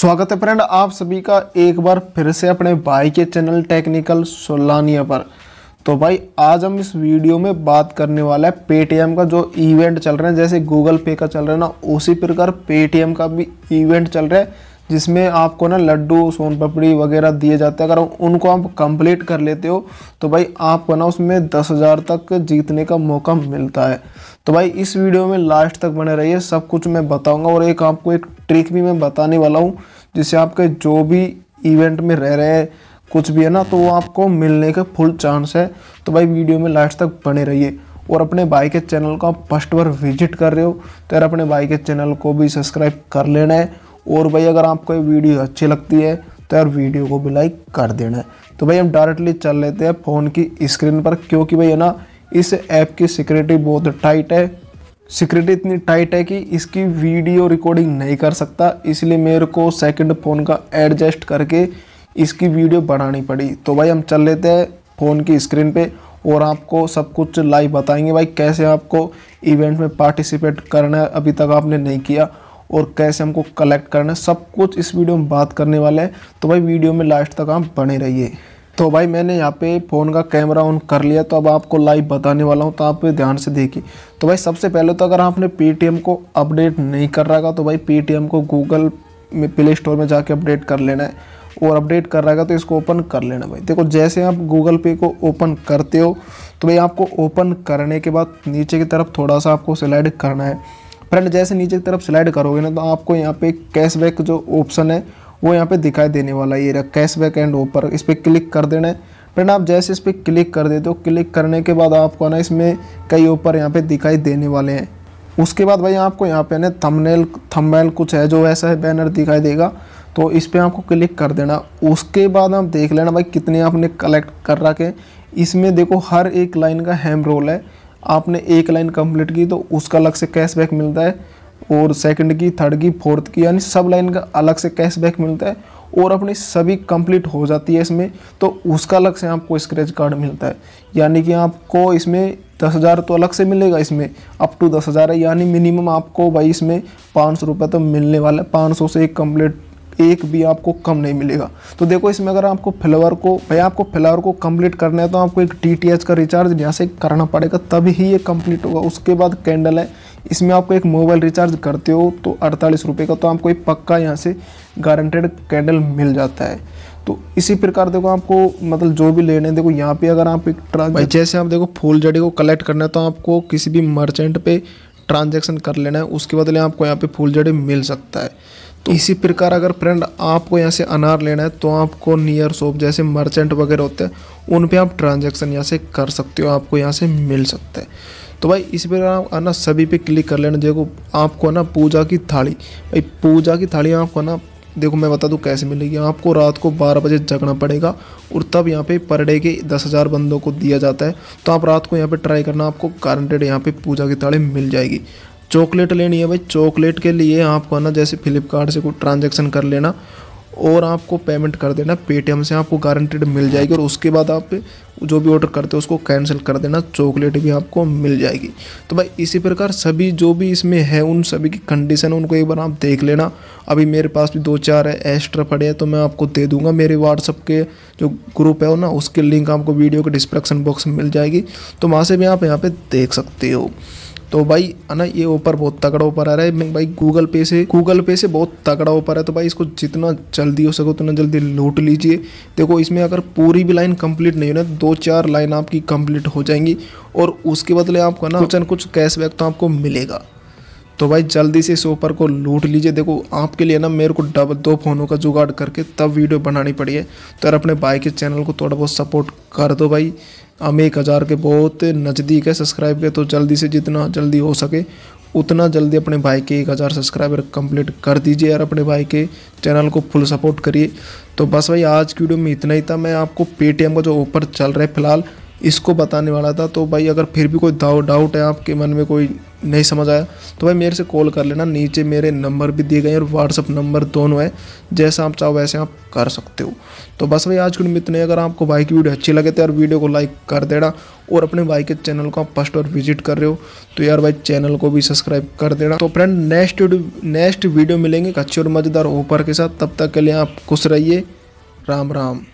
स्वागत है फ्रेंड आप सभी का एक बार फिर से अपने भाई के चैनल टेक्निकल सोलानिया पर तो भाई आज हम इस वीडियो में बात करने वाला है पेटीएम का जो इवेंट चल रहा है जैसे गूगल पे का चल रहा है ना उसी प्रकार पेटीएम का भी इवेंट चल रहा है जिसमें आपको ना लड्डू सोन पपड़ी वगैरह दिए जाते हैं अगर उनको आप कंप्लीट कर लेते हो तो भाई आपको ना उसमें दस हज़ार तक जीतने का मौका मिलता है तो भाई इस वीडियो में लास्ट तक बने रहिए सब कुछ मैं बताऊंगा और एक आपको एक ट्रिक भी मैं बताने वाला हूँ जिससे आपके जो भी इवेंट में रह रहे हैं कुछ भी है ना तो वो आपको मिलने के फुल चांस है तो भाई वीडियो में लास्ट तक बने रहिए और अपने भाई के चैनल को आप फर्स्ट बार विजिट कर रहे हो तो यार अपने भाई के चैनल को भी सब्सक्राइब कर लेना है और भाई अगर आपको ये वीडियो अच्छी लगती है तो यार वीडियो को भी लाइक कर देना है तो भाई हम डायरेक्टली चल लेते हैं फ़ोन की स्क्रीन पर क्योंकि भाई है ना इस ऐप की सिक्योरिटी बहुत टाइट है सिक्योरिटी इतनी टाइट है कि इसकी वीडियो रिकॉर्डिंग नहीं कर सकता इसलिए मेरे को सेकंड फ़ोन का एडजस्ट करके इसकी वीडियो बनानी पड़ी तो भाई हम चल लेते हैं फ़ोन की स्क्रीन पे और आपको सब कुछ लाइव बताएंगे भाई कैसे आपको इवेंट में पार्टिसिपेट करना है अभी तक आपने नहीं किया और कैसे हमको कलेक्ट करना है सब कुछ इस वीडियो में बात करने वाले हैं तो भाई वीडियो में लास्ट तक आप बने रहिए तो भाई मैंने यहाँ पे फ़ोन का कैमरा ऑन कर लिया तो अब आपको लाइव बताने वाला हूँ तो आप ध्यान से देखिए तो भाई सबसे पहले तो अगर आपने पेटीएम को अपडेट नहीं कर था तो भाई पेटीएम को गूगल में प्ले स्टोर में जाके अपडेट कर लेना है और अपडेट कर रहा है तो इसको ओपन कर लेना भाई देखो जैसे आप गूगल पे को ओपन करते हो तो भाई आपको ओपन करने के बाद नीचे की तरफ थोड़ा सा आपको सिलेक्ट करना है फ्रेंड जैसे नीचे की तरफ स्लाइड करोगे ना तो आपको यहाँ पे कैशबैक जो ऑप्शन है वो यहाँ पे दिखाई देने वाला है ये रहा कैशबैक एंड ऑफर इस पर क्लिक कर देना है फ्रेंड आप जैसे इस पर क्लिक कर देते हो क्लिक करने के बाद आपको ना इसमें कई ऑफर यहाँ पे दिखाई देने वाले हैं उसके बाद भाई आपको यहाँ पे ना थंबनेल थंबनेल कुछ है जो ऐसा है बैनर दिखाई देगा तो इस पर आपको क्लिक कर देना उसके बाद आप देख लेना भाई कितने आपने कलेक्ट कर रखे इसमें देखो हर एक लाइन का हैम रोल है आपने एक लाइन कंप्लीट की तो उसका अलग से कैशबैक मिलता है और सेकंड की थर्ड की फोर्थ की यानी सब लाइन का अलग से कैशबैक मिलता है और अपनी सभी कंप्लीट हो जाती है इसमें तो उसका अलग से आपको स्क्रैच कार्ड मिलता है यानी कि आपको इसमें दस हज़ार तो अलग से मिलेगा इसमें अप टू दस हज़ार है यानी मिनिमम आपको भाई इसमें पाँच सौ रुपये तो मिलने वाला है पाँच सौ से एक कंप्लीट एक भी आपको कम नहीं मिलेगा तो देखो इसमें अगर आपको फ्लेवर को भाई आपको फ्लेवर को कंप्लीट करना है तो आपको एक डी का रिचार्ज यहाँ से करना पड़ेगा तभी ही ये कंप्लीट होगा उसके बाद कैंडल है इसमें आपको एक मोबाइल रिचार्ज करते हो तो अड़तालीस रुपये का तो आपको एक पक्का यहाँ से गारंटेड कैंडल मिल जाता है तो इसी प्रकार देखो आपको मतलब जो भी लेने देखो यहाँ पे अगर आप एक ट्रांजेक्शन जैसे आप देखो फूल जड़ी को कलेक्ट करना है तो आपको किसी भी मर्चेंट पे ट्रांजेक्शन कर लेना है उसके बदले आपको यहाँ पे फूल जड़ी मिल सकता है तो इसी प्रकार अगर फ्रेंड आपको यहाँ से अनार लेना है तो आपको नियर शॉप जैसे मर्चेंट वगैरह होते हैं उन पे आप ट्रांजैक्शन यहाँ से कर सकते हो आपको यहाँ से मिल सकता है तो भाई इस पर आप ना सभी पे क्लिक कर लेना देखो आपको ना पूजा की थाली भाई पूजा की थाली आपको ना देखो मैं बता दूँ कैसे मिलेगी आपको रात को बारह बजे जगना पड़ेगा और तब यहाँ पे पर डे के दस हज़ार बंदों को दिया जाता है तो आप रात को यहाँ पे ट्राई करना आपको गारंटेड यहाँ पे पूजा की थाली मिल जाएगी चॉकलेट लेनी है भाई चॉकलेट के लिए आपको ना जैसे फ्लिपकार्ट से कोई ट्रांजेक्शन कर लेना और आपको पेमेंट कर देना पेटीएम से आपको गारंटेड मिल जाएगी और उसके बाद आप जो भी ऑर्डर करते हो उसको कैंसिल कर देना चॉकलेट भी आपको मिल जाएगी तो भाई इसी प्रकार सभी जो भी इसमें है उन सभी की कंडीशन उनको एक बार आप देख लेना अभी मेरे पास भी दो चार है एक्स्ट्रा पड़े हैं तो मैं आपको दे दूंगा मेरे व्हाट्सअप के जो ग्रुप है ना उसके लिंक आपको वीडियो के डिस्क्रिप्शन बॉक्स में मिल जाएगी तो वहाँ से भी आप यहाँ पर देख सकते हो तो भाई है ना ये ऊपर बहुत तगड़ा ऊपर आ रहा है भाई गूगल पे से गूगल पे से बहुत तगड़ा ऊपर है तो भाई इसको जितना जल्दी हो सको उतना जल्दी लूट लीजिए देखो इसमें अगर पूरी भी लाइन कंप्लीट नहीं हो ना दो चार लाइन आपकी कंप्लीट हो जाएंगी और उसके बदले आपका ना कुछ ना कुछ कैशबैक तो आपको मिलेगा तो भाई जल्दी से इस ऑफर को लूट लीजिए देखो आपके लिए ना मेरे को डबल दो फ़ोनों का जुगाड़ करके तब वीडियो बनानी पड़ी है तो यार अपने भाई के चैनल को थोड़ा बहुत सपोर्ट कर दो भाई हम एक हज़ार के बहुत नज़दीक है सब्सक्राइब के तो जल्दी से जितना जल्दी हो सके उतना जल्दी अपने भाई के एक हज़ार सब्सक्राइबर कंप्लीट कर दीजिए यार अपने भाई के चैनल को फुल सपोर्ट करिए तो बस भाई आज की वीडियो में इतना ही था मैं आपको पेटीएम का जो ऑफर चल रहा है फिलहाल इसको बताने वाला था तो भाई अगर फिर भी कोई डाउट है आपके मन में कोई नहीं समझ आया तो भाई मेरे से कॉल कर लेना नीचे मेरे नंबर भी दिए गए हैं और व्हाट्सअप नंबर दोनों है जैसा आप चाहो वैसे आप कर सकते हो तो बस भाई आज के मित्र ने अगर आपको भाई की वीडियो अच्छी लगे तो यार वीडियो को लाइक कर देना और अपने भाई के चैनल को आप फर्स्ट और विजिट कर रहे हो तो यार भाई चैनल को भी सब्सक्राइब कर देना तो फ्रेंड नेक्स्ट नेक्स्ट वीडियो मिलेंगे अच्छे अच्छी और मज़ेदार ऊपर के साथ तब तक के लिए आप खुश रहिए राम राम